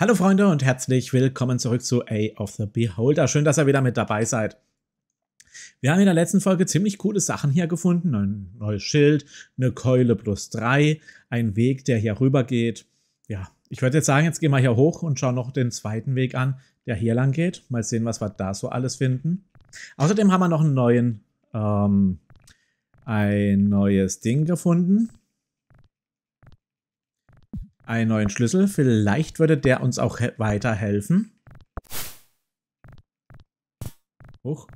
Hallo Freunde und herzlich willkommen zurück zu A of the Beholder. Schön, dass ihr wieder mit dabei seid. Wir haben in der letzten Folge ziemlich coole Sachen hier gefunden. Ein neues Schild, eine Keule plus drei, ein Weg, der hier rüber geht. Ja, ich würde jetzt sagen, jetzt gehen wir hier hoch und schauen noch den zweiten Weg an, der hier lang geht. Mal sehen, was wir da so alles finden. Außerdem haben wir noch einen neuen, ähm, ein neues Ding gefunden einen neuen Schlüssel. Vielleicht würde der uns auch weiterhelfen. Huch.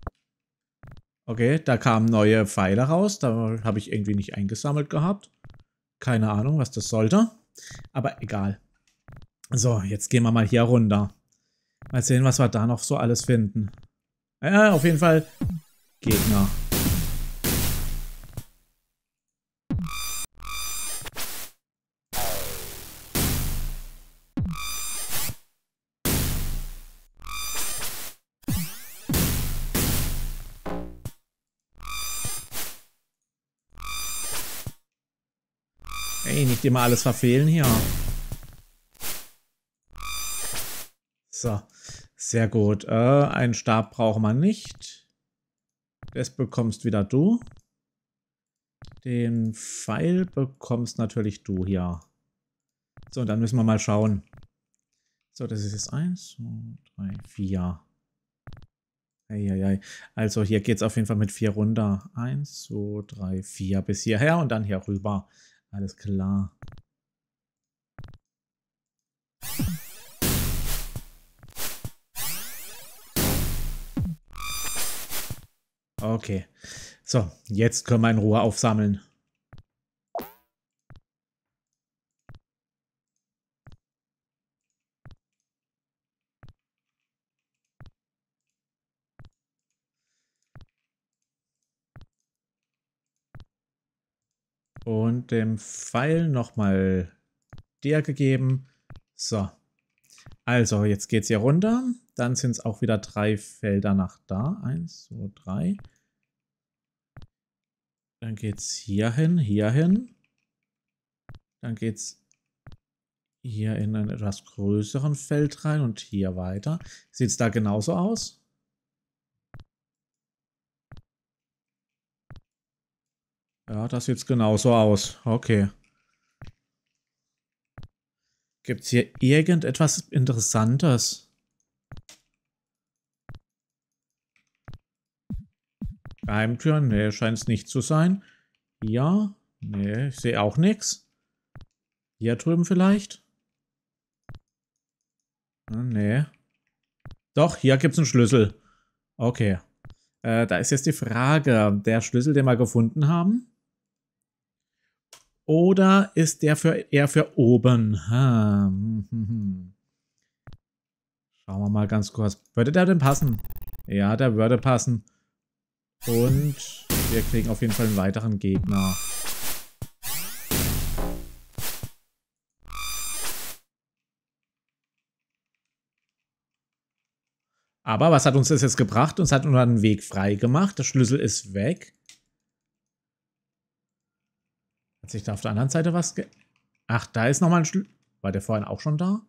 Okay, da kamen neue Pfeile raus. Da habe ich irgendwie nicht eingesammelt gehabt. Keine Ahnung, was das sollte. Aber egal. So, jetzt gehen wir mal hier runter. Mal sehen, was wir da noch so alles finden. Ja, auf jeden Fall Gegner. echt immer alles verfehlen hier. So, sehr gut. Äh, einen Stab braucht man nicht. Das bekommst wieder du. Den Pfeil bekommst natürlich du hier. So, dann müssen wir mal schauen. So, das ist jetzt eins, 2, 3, 4. Eieiei. Also hier geht es auf jeden Fall mit vier runter. Eins, zwei, drei, vier bis hierher und dann hier rüber. Alles klar. Okay. So, jetzt können wir in Ruhe aufsammeln. und dem Pfeil nochmal der gegeben. So. Also, jetzt geht es hier runter. Dann sind es auch wieder drei Felder nach da. Eins, zwei, drei. Dann geht es hier hin, hier hin. Dann geht es hier in einen etwas größeren Feld rein und hier weiter. Sieht es da genauso aus? Ja, das sieht genauso aus. Okay. Gibt es hier irgendetwas Interessantes? Geheimtür? Nee, scheint es nicht zu sein. Ja, nee, ich sehe auch nichts. Hier drüben vielleicht? Hm, nee. Doch, hier gibt es einen Schlüssel. Okay. Äh, da ist jetzt die Frage, der Schlüssel, den wir gefunden haben, oder ist der für eher für oben? Ha. Hm, hm, hm. Schauen wir mal ganz kurz. Würde der denn passen? Ja, der würde passen. Und wir kriegen auf jeden Fall einen weiteren Gegner. Aber was hat uns das jetzt gebracht? Uns hat nur einen Weg frei gemacht. Der Schlüssel ist weg. Hat sich da auf der anderen Seite was ge... Ach, da ist nochmal ein Schlüssel. War der vorhin auch schon da?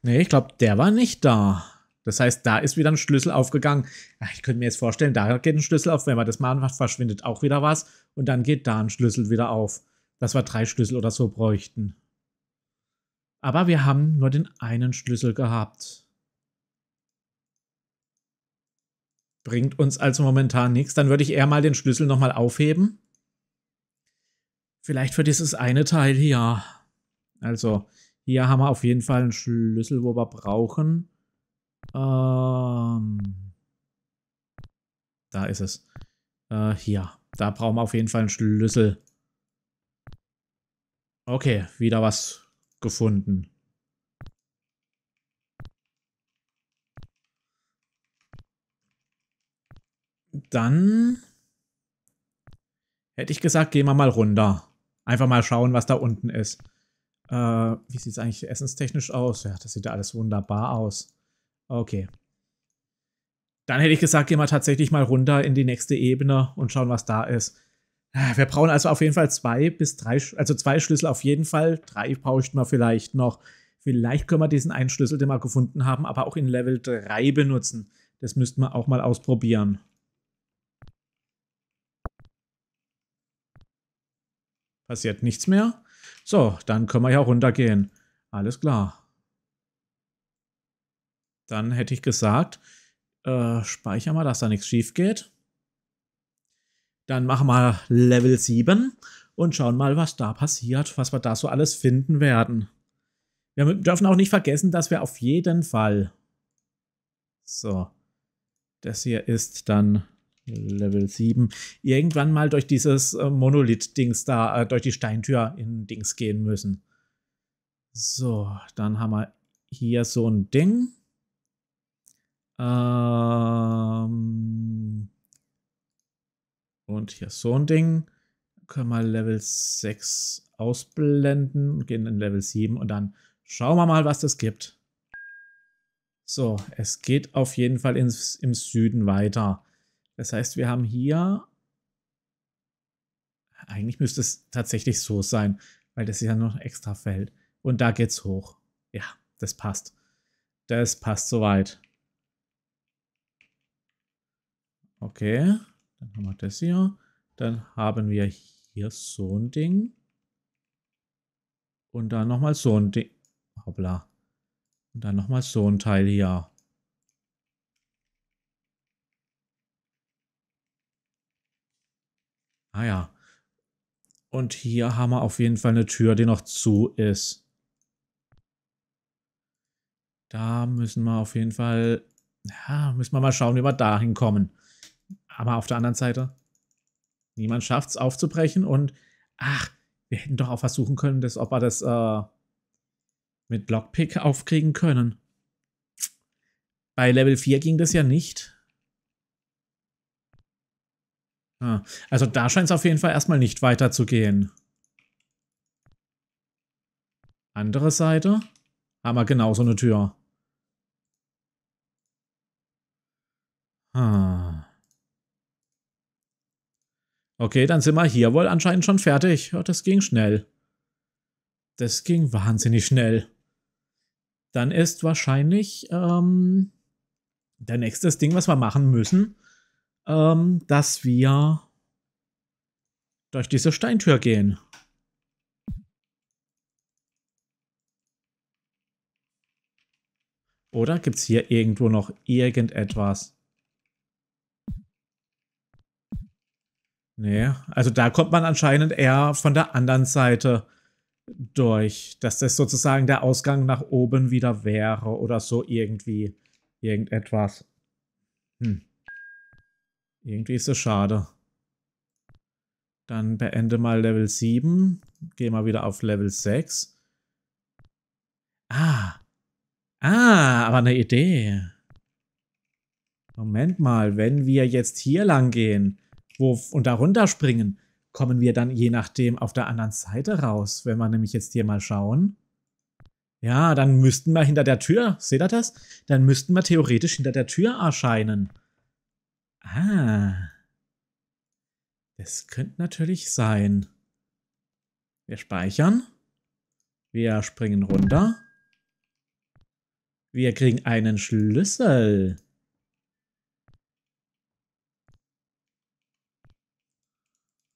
Nee, ich glaube, der war nicht da. Das heißt, da ist wieder ein Schlüssel aufgegangen. Ach, ich könnte mir jetzt vorstellen, da geht ein Schlüssel auf. Wenn man das mal anmacht, verschwindet auch wieder was. Und dann geht da ein Schlüssel wieder auf. Dass wir drei Schlüssel oder so bräuchten. Aber wir haben nur den einen Schlüssel gehabt. bringt uns also momentan nichts. Dann würde ich eher mal den Schlüssel nochmal aufheben. Vielleicht für dieses eine Teil hier. Also, hier haben wir auf jeden Fall einen Schlüssel, wo wir brauchen. Ähm, da ist es. Äh, hier. Da brauchen wir auf jeden Fall einen Schlüssel. Okay, wieder was gefunden. dann hätte ich gesagt, gehen wir mal runter. Einfach mal schauen, was da unten ist. Äh, wie sieht es eigentlich essenstechnisch aus? Ja, das sieht ja alles wunderbar aus. Okay. Dann hätte ich gesagt, gehen wir tatsächlich mal runter in die nächste Ebene und schauen, was da ist. Äh, wir brauchen also auf jeden Fall zwei bis drei, also zwei Schlüssel auf jeden Fall. Drei brauchten wir vielleicht noch. Vielleicht können wir diesen einen Schlüssel, den wir gefunden haben, aber auch in Level 3 benutzen. Das müssten wir auch mal ausprobieren. Passiert nichts mehr? So, dann können wir ja runtergehen. Alles klar. Dann hätte ich gesagt, äh, speichern wir, dass da nichts schief geht. Dann machen wir Level 7 und schauen mal, was da passiert, was wir da so alles finden werden. Wir dürfen auch nicht vergessen, dass wir auf jeden Fall... So, das hier ist dann Level 7, irgendwann mal durch dieses äh, Monolith-Dings da, äh, durch die Steintür in Dings gehen müssen. So, dann haben wir hier so ein Ding. Ähm und hier so ein Ding. Können wir Level 6 ausblenden gehen in Level 7 und dann schauen wir mal, was das gibt. So, es geht auf jeden Fall ins, im Süden weiter. Das heißt, wir haben hier, eigentlich müsste es tatsächlich so sein, weil das ja noch extra fällt. Und da geht es hoch. Ja, das passt. Das passt soweit. Okay, dann haben wir das hier. Dann haben wir hier so ein Ding. Und dann nochmal so ein Ding. Hoppla. Und dann nochmal so ein Teil hier. Ah ja. Und hier haben wir auf jeden Fall eine Tür, die noch zu ist. Da müssen wir auf jeden Fall... Ja, müssen wir mal schauen, wie wir da hinkommen. Aber auf der anderen Seite... Niemand schafft es aufzubrechen und... Ach, wir hätten doch auch versuchen können, dass, ob wir das äh, mit Lockpick aufkriegen können. Bei Level 4 ging das ja nicht. Ah, also da scheint es auf jeden Fall erstmal nicht weiterzugehen. Andere Seite haben wir genauso eine Tür. Ah. Okay, dann sind wir hier wohl anscheinend schon fertig. Ja, das ging schnell. Das ging wahnsinnig schnell. Dann ist wahrscheinlich ähm, der nächste Ding, was wir machen müssen, ähm, dass wir durch diese Steintür gehen. Oder gibt es hier irgendwo noch irgendetwas? Nee, also da kommt man anscheinend eher von der anderen Seite durch, dass das sozusagen der Ausgang nach oben wieder wäre oder so irgendwie irgendetwas. Hm. Irgendwie ist das schade. Dann beende mal Level 7. Geh mal wieder auf Level 6. Ah. Ah, aber eine Idee. Moment mal, wenn wir jetzt hier lang gehen wo, und da runterspringen, kommen wir dann je nachdem auf der anderen Seite raus. Wenn wir nämlich jetzt hier mal schauen. Ja, dann müssten wir hinter der Tür, seht ihr das? Dann müssten wir theoretisch hinter der Tür erscheinen. Ah. Das könnte natürlich sein. Wir speichern. Wir springen runter. Wir kriegen einen Schlüssel.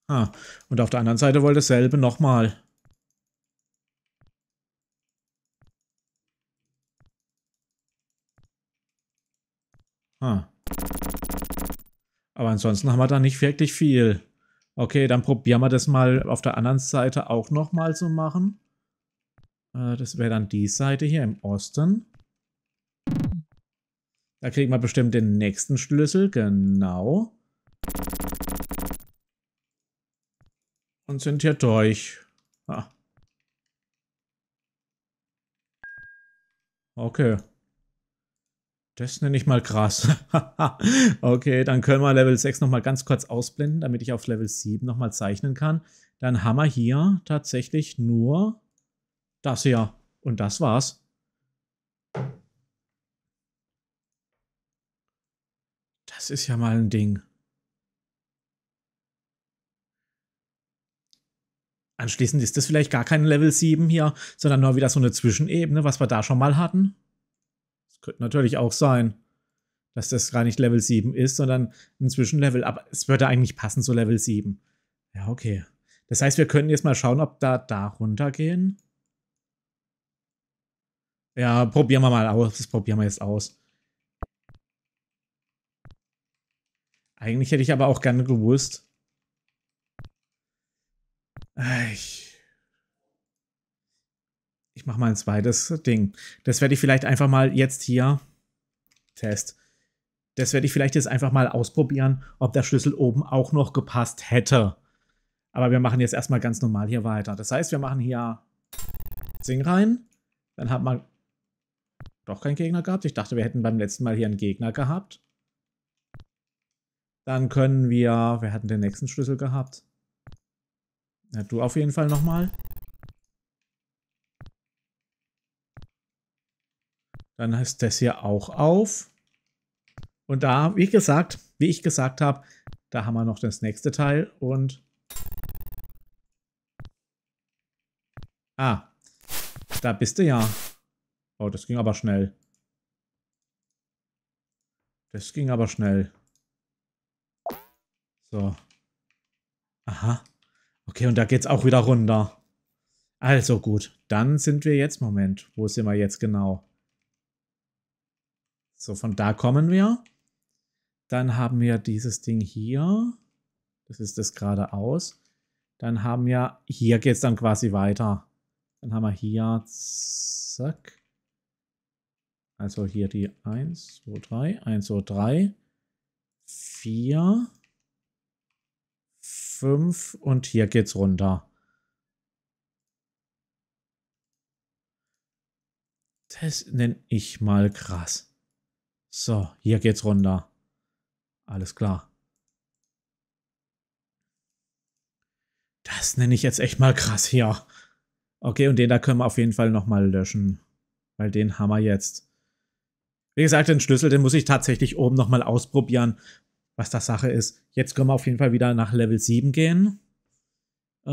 Ah, und auf der anderen Seite wohl dasselbe nochmal. Ah. Aber ansonsten haben wir da nicht wirklich viel. Okay, dann probieren wir das mal auf der anderen Seite auch nochmal zu machen. Äh, das wäre dann die Seite hier im Osten. Da kriegen wir bestimmt den nächsten Schlüssel, genau. Und sind hier durch. Ah. Okay. Das nenne ich mal krass. okay, dann können wir Level 6 nochmal ganz kurz ausblenden, damit ich auf Level 7 nochmal zeichnen kann. Dann haben wir hier tatsächlich nur das hier. Und das war's. Das ist ja mal ein Ding. Anschließend ist das vielleicht gar kein Level 7 hier, sondern nur wieder so eine Zwischenebene, was wir da schon mal hatten könnte natürlich auch sein, dass das gar nicht Level 7 ist, sondern ein Zwischenlevel. Aber es würde eigentlich passen zu Level 7. Ja, okay. Das heißt, wir können jetzt mal schauen, ob da, da runtergehen. Ja, probieren wir mal aus. Das probieren wir jetzt aus. Eigentlich hätte ich aber auch gerne gewusst. Äh, ich ich mache mal ein zweites Ding. Das werde ich vielleicht einfach mal jetzt hier. Test. Das werde ich vielleicht jetzt einfach mal ausprobieren, ob der Schlüssel oben auch noch gepasst hätte. Aber wir machen jetzt erstmal ganz normal hier weiter. Das heißt, wir machen hier Sing rein. Dann hat man doch keinen Gegner gehabt. Ich dachte, wir hätten beim letzten Mal hier einen Gegner gehabt. Dann können wir... Wir hatten den nächsten Schlüssel gehabt. Ja, du auf jeden Fall nochmal. Dann ist das hier auch auf. Und da, wie gesagt, wie ich gesagt habe, da haben wir noch das nächste Teil und... Ah, da bist du ja. Oh, das ging aber schnell. Das ging aber schnell. So. Aha. Okay, und da geht's auch wieder runter. Also gut, dann sind wir jetzt, Moment, wo sind wir jetzt genau? So, von da kommen wir. Dann haben wir dieses Ding hier. Das ist das geradeaus. Dann haben wir, hier geht es dann quasi weiter. Dann haben wir hier, zack. Also hier die 1, 2, 3, 1, 2, 3, 4, 5 und hier geht es runter. Das nenne ich mal krass. So, hier geht's runter. Alles klar. Das nenne ich jetzt echt mal krass hier. Okay, und den da können wir auf jeden Fall nochmal löschen. Weil den haben wir jetzt. Wie gesagt, den Schlüssel, den muss ich tatsächlich oben nochmal ausprobieren, was das Sache ist. Jetzt können wir auf jeden Fall wieder nach Level 7 gehen. Äh,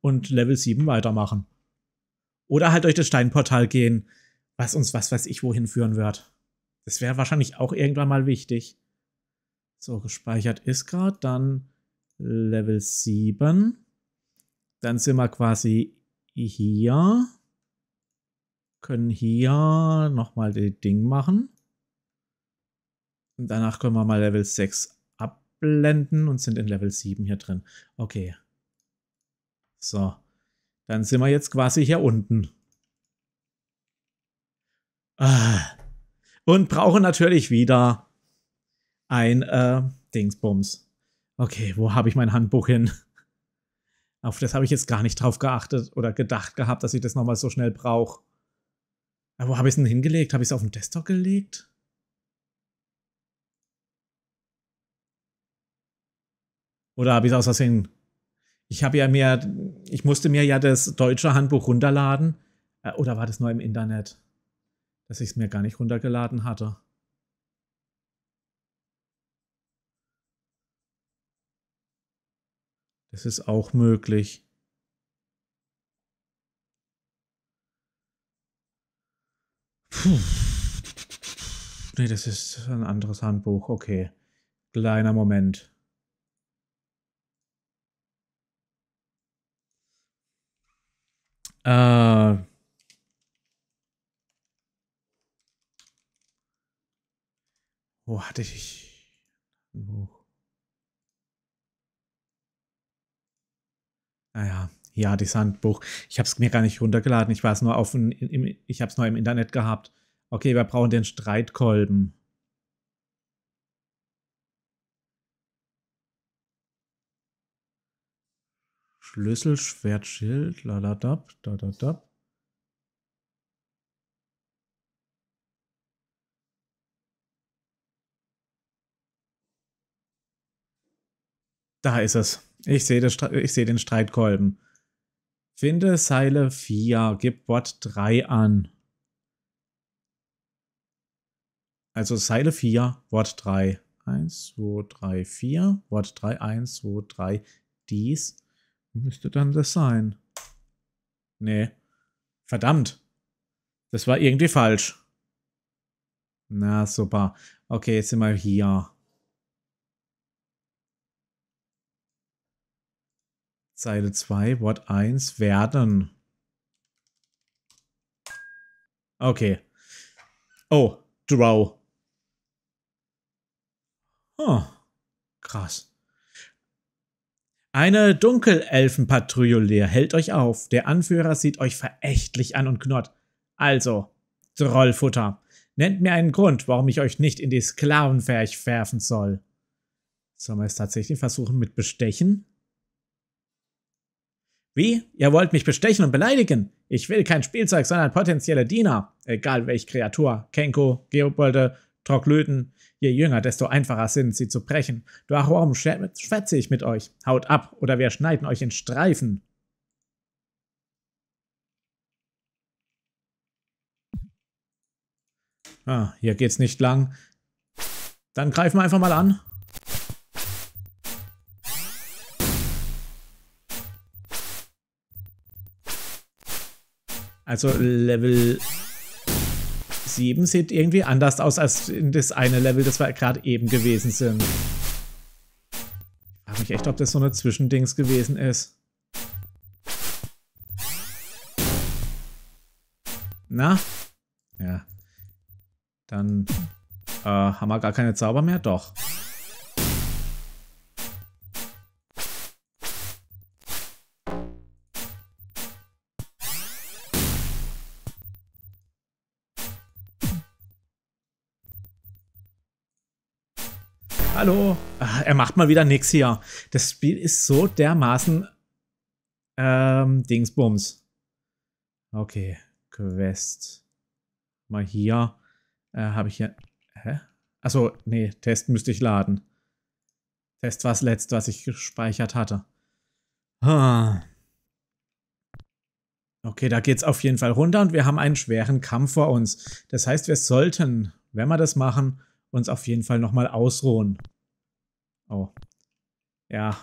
und Level 7 weitermachen. Oder halt durch das Steinportal gehen, was uns was weiß ich wohin führen wird. Das wäre wahrscheinlich auch irgendwann mal wichtig. So, gespeichert ist gerade, dann Level 7. Dann sind wir quasi hier. Können hier nochmal das Ding machen. Und danach können wir mal Level 6 abblenden und sind in Level 7 hier drin. Okay. So. Dann sind wir jetzt quasi hier unten. Ah und brauche natürlich wieder ein äh, Dingsbums. Okay, wo habe ich mein Handbuch hin? Auf das habe ich jetzt gar nicht drauf geachtet oder gedacht gehabt, dass ich das nochmal so schnell brauche. wo habe ich es denn hingelegt? Habe ich es auf den Desktop gelegt? Oder habe ich es aus Versehen? Ich habe ja mir, ich musste mir ja das deutsche Handbuch runterladen. Äh, oder war das nur im Internet? dass ich es mir gar nicht runtergeladen hatte. Das ist auch möglich. Puh. Nee, das ist ein anderes Handbuch. Okay. Kleiner Moment. Äh. Wo oh, hatte ich ein Buch? Naja, ah ja, das Handbuch. Ich habe es mir gar nicht runtergeladen. Ich war es nur auf ein, im, ich habe es nur im Internet gehabt. Okay, wir brauchen den Streitkolben. Schlüssel, Schwert, Schild, ladadab, da. Da ist es. Ich sehe seh den Streitkolben. Finde Seile 4, gib Bot 3 an. Also Seile 4, Wort 3. 1, 2, 3, 4. Wort 3, 1, 2, 3. Dies müsste dann das sein. Nee. Verdammt. Das war irgendwie falsch. Na, super. Okay, jetzt sind wir hier. Zeile 2, Wort 1 werden. Okay. Oh, Draw. Oh, krass. Eine Dunkelelfenpatrouille hält euch auf. Der Anführer sieht euch verächtlich an und knurrt. Also, Trollfutter, nennt mir einen Grund, warum ich euch nicht in die Sklavenfähig werfen soll. Sollen wir es tatsächlich versuchen mit Bestechen? Wie? Ihr wollt mich bestechen und beleidigen? Ich will kein Spielzeug, sondern potenzielle Diener. Egal welch Kreatur. Kenko, Geobolde, Troglöten. Je jünger, desto einfacher sind sie zu brechen. Doch warum schwätze ich mit euch? Haut ab, oder wir schneiden euch in Streifen. Ah, hier geht's nicht lang. Dann greifen wir einfach mal an. Also Level 7 sieht irgendwie anders aus als das eine Level, das wir gerade eben gewesen sind. Ich frage mich echt, ob das so eine Zwischendings gewesen ist. Na? Ja. Dann äh, haben wir gar keine Zauber mehr? Doch. er macht mal wieder nichts hier. Das Spiel ist so dermaßen ähm, Dingsbums. Okay, Quest. Mal hier. Äh, Habe ich ja. Hä? Achso, nee, Test müsste ich laden. Test war das letzte, was ich gespeichert hatte. Hm. Okay, da geht's auf jeden Fall runter und wir haben einen schweren Kampf vor uns. Das heißt, wir sollten, wenn wir das machen, uns auf jeden Fall nochmal ausruhen. Oh. Ja.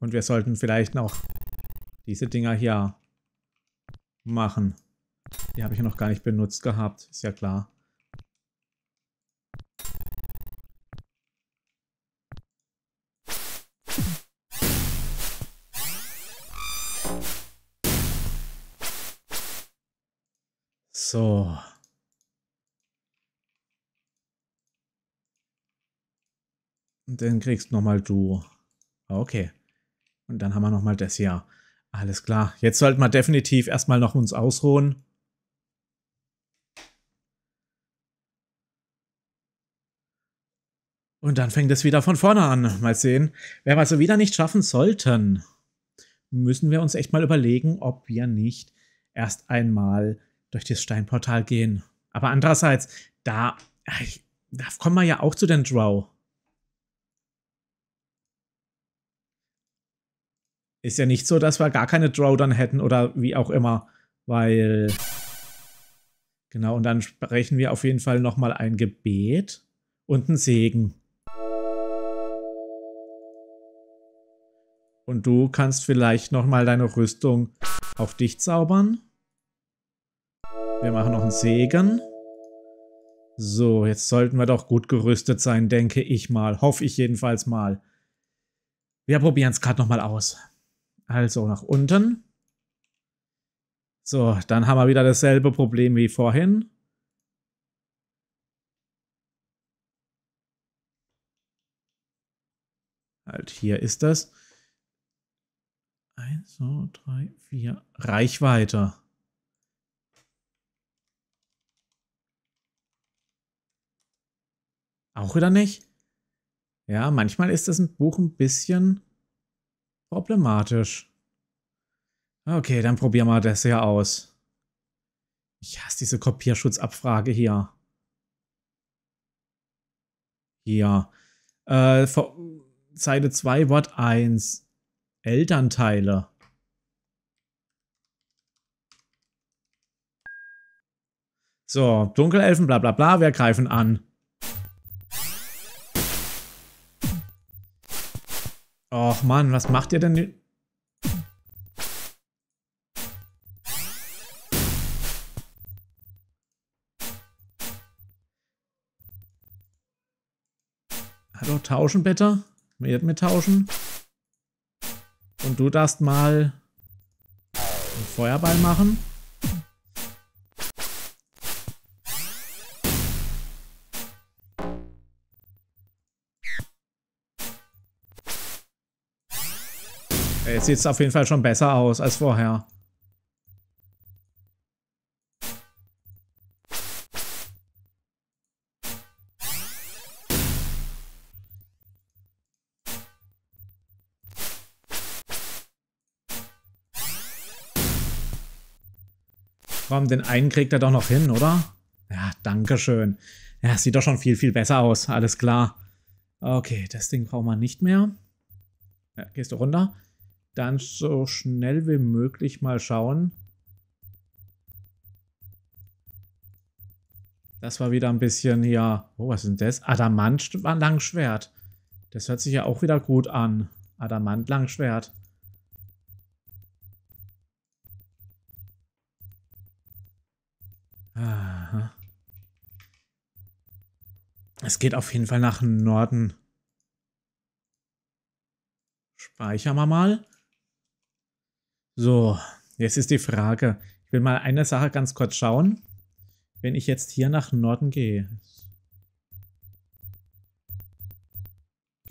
Und wir sollten vielleicht noch diese Dinger hier machen. Die habe ich ja noch gar nicht benutzt gehabt, ist ja klar. So. Und dann kriegst du nochmal ah, du. Okay. Und dann haben wir nochmal das hier. Alles klar. Jetzt sollten wir definitiv erstmal noch uns ausruhen. Und dann fängt es wieder von vorne an. Mal sehen. Wenn wir es also wieder nicht schaffen sollten, müssen wir uns echt mal überlegen, ob wir nicht erst einmal durch das Steinportal gehen. Aber andererseits, da, da kommen wir ja auch zu den Drow. Ist ja nicht so, dass wir gar keine Drawdown hätten oder wie auch immer, weil... Genau, und dann sprechen wir auf jeden Fall nochmal ein Gebet und einen Segen. Und du kannst vielleicht nochmal deine Rüstung auf dich zaubern. Wir machen noch einen Segen. So, jetzt sollten wir doch gut gerüstet sein, denke ich mal. Hoffe ich jedenfalls mal. Wir probieren es gerade nochmal aus. Also nach unten. So, dann haben wir wieder dasselbe Problem wie vorhin. Halt, hier ist das. 1, 2, 3, 4. Reichweite. Auch wieder nicht? Ja, manchmal ist das ein Buch ein bisschen Problematisch. Okay, dann probieren wir das hier aus. Ich hasse diese Kopierschutzabfrage hier. Hier. Äh, Seite 2, Wort 1. Elternteile. So, Dunkelelfen, bla bla bla, wir greifen an. Och Mann, was macht ihr denn? Hallo, tauschen bitte. Werdet mir tauschen. Und du darfst mal einen Feuerball machen. jetzt sieht es auf jeden Fall schon besser aus als vorher. Komm, den einen kriegt er doch noch hin, oder? Ja, danke schön. Ja, sieht doch schon viel, viel besser aus. Alles klar. Okay, das Ding brauchen wir nicht mehr. Ja, gehst du runter? dann so schnell wie möglich mal schauen. Das war wieder ein bisschen, hier. oh, was ist denn das? Adamant Langschwert. Das hört sich ja auch wieder gut an. Adamant Langschwert. Aha. Es geht auf jeden Fall nach Norden. Speichern wir mal. So, jetzt ist die Frage. Ich will mal eine Sache ganz kurz schauen. Wenn ich jetzt hier nach Norden gehe,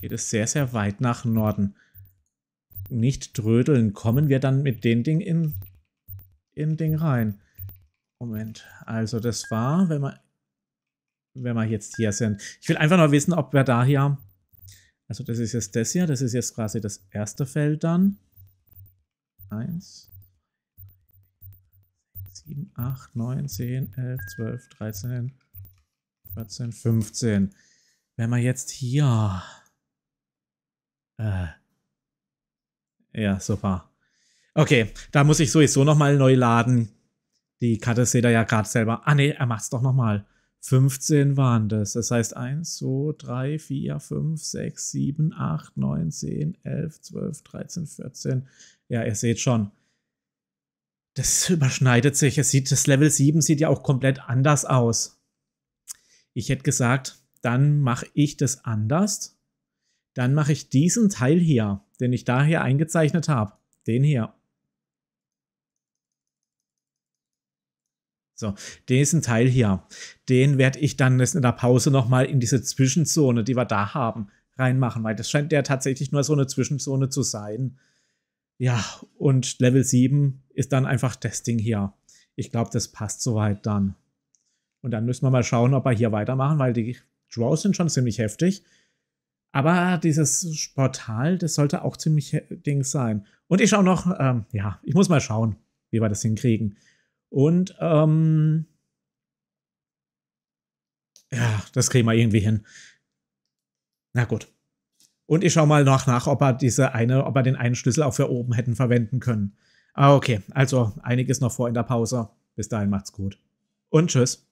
geht es sehr, sehr weit nach Norden. Nicht drödeln. Kommen wir dann mit dem Ding in, in Ding rein? Moment. Also das war, wenn wir, wenn wir jetzt hier sind. Ich will einfach nur wissen, ob wir da hier... Also das ist jetzt das hier. Das ist jetzt quasi das erste Feld dann. 1, 7, 8, 9, 10, 11, 12, 13, 14, 15. Wenn wir jetzt hier... Äh, ja, super. Okay, da muss ich sowieso nochmal neu laden. Die Karte seht ihr ja gerade selber. Ah ne, er macht's doch nochmal. 15 waren das. Das heißt 1, 2, 3, 4, 5, 6, 7, 8, 9, 10, 11, 12, 13, 14. Ja, ihr seht schon. Das überschneidet sich. Es sieht, das Level 7 sieht ja auch komplett anders aus. Ich hätte gesagt, dann mache ich das anders. Dann mache ich diesen Teil hier, den ich da hier eingezeichnet habe. Den hier. So, diesen Teil hier, den werde ich dann in der Pause nochmal in diese Zwischenzone, die wir da haben, reinmachen, weil das scheint ja tatsächlich nur so eine Zwischenzone zu sein. Ja, und Level 7 ist dann einfach das Ding hier. Ich glaube, das passt soweit dann. Und dann müssen wir mal schauen, ob wir hier weitermachen, weil die Draws sind schon ziemlich heftig. Aber dieses Portal, das sollte auch ziemlich Ding sein. Und ich schaue noch, ähm, ja, ich muss mal schauen, wie wir das hinkriegen. Und ähm, ja, das kriegen wir irgendwie hin. Na gut. Und ich schaue mal noch nach, ob er diese eine, ob er den einen Schlüssel auch für oben hätten verwenden können. Ah, okay. Also einiges noch vor in der Pause. Bis dahin macht's gut. Und tschüss.